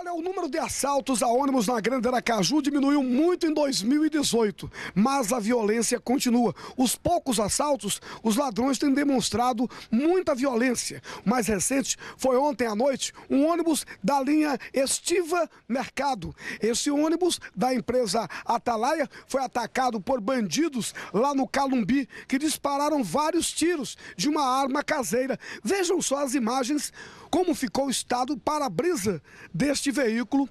Olha, é o número de assaltos a ônibus na Grande Aracaju diminuiu muito em 2018, mas a violência continua. Os poucos assaltos, os ladrões têm demonstrado muita violência. O mais recente foi ontem à noite, um ônibus da linha Estiva Mercado. Esse ônibus da empresa Atalaia foi atacado por bandidos lá no Calumbi, que dispararam vários tiros de uma arma caseira. Vejam só as imagens, como ficou o estado para-brisa deste este veículo,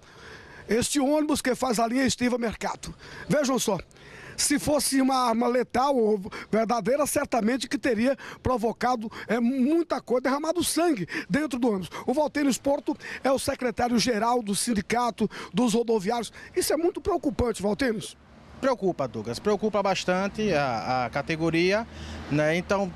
este ônibus que faz a linha Estiva Mercado. Vejam só, se fosse uma arma letal ou verdadeira, certamente que teria provocado é, muita coisa, derramado sangue dentro do ônibus. O Valteiro Esporto é o secretário-geral do sindicato dos rodoviários. Isso é muito preocupante, Valteiros. Preocupa, Douglas, preocupa bastante a, a categoria, né? Então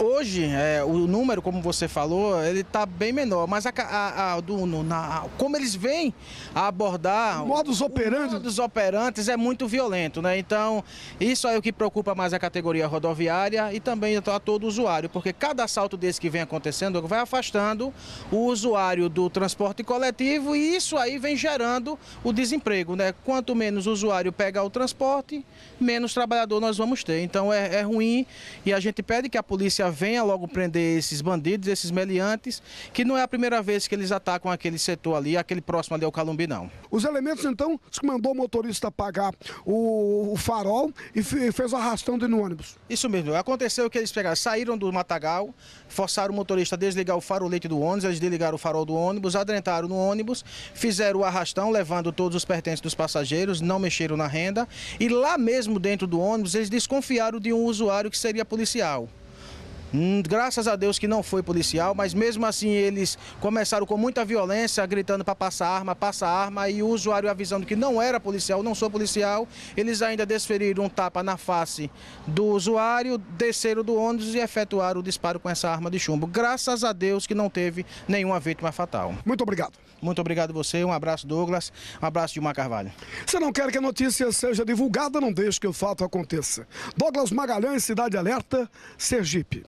Hoje, é, o número, como você falou, ele está bem menor, mas a, a, a do, no, na, como eles vêm a abordar... Modos operantes. Modos operantes é muito violento, né? Então, isso é o que preocupa mais a categoria rodoviária e também a todo usuário, porque cada assalto desse que vem acontecendo vai afastando o usuário do transporte coletivo e isso aí vem gerando o desemprego, né? Quanto menos usuário pega o transporte, menos trabalhador nós vamos ter. Então, é, é ruim e a gente pede que a polícia polícia venha logo prender esses bandidos, esses meliantes, que não é a primeira vez que eles atacam aquele setor ali, aquele próximo ali ao Calumbi, não. Os elementos, então, que mandou o motorista pagar o, o farol e fez o arrastão dentro ônibus. Isso mesmo. Aconteceu que eles pegaram, saíram do matagal, forçaram o motorista a desligar o farolete do ônibus, eles desligaram o farol do ônibus, adentraram no ônibus, fizeram o arrastão, levando todos os pertences dos passageiros, não mexeram na renda. E lá mesmo dentro do ônibus, eles desconfiaram de um usuário que seria policial. Hum, graças a Deus que não foi policial, mas mesmo assim eles começaram com muita violência, gritando para passar arma, passar arma, e o usuário avisando que não era policial, não sou policial. Eles ainda desferiram um tapa na face do usuário, desceram do ônibus e efetuaram o disparo com essa arma de chumbo. Graças a Deus que não teve nenhuma vítima fatal. Muito obrigado. Muito obrigado você, um abraço Douglas, um abraço Dilma Carvalho. você não quer que a notícia seja divulgada, não deixe que o fato aconteça. Douglas Magalhães, Cidade Alerta, Sergipe.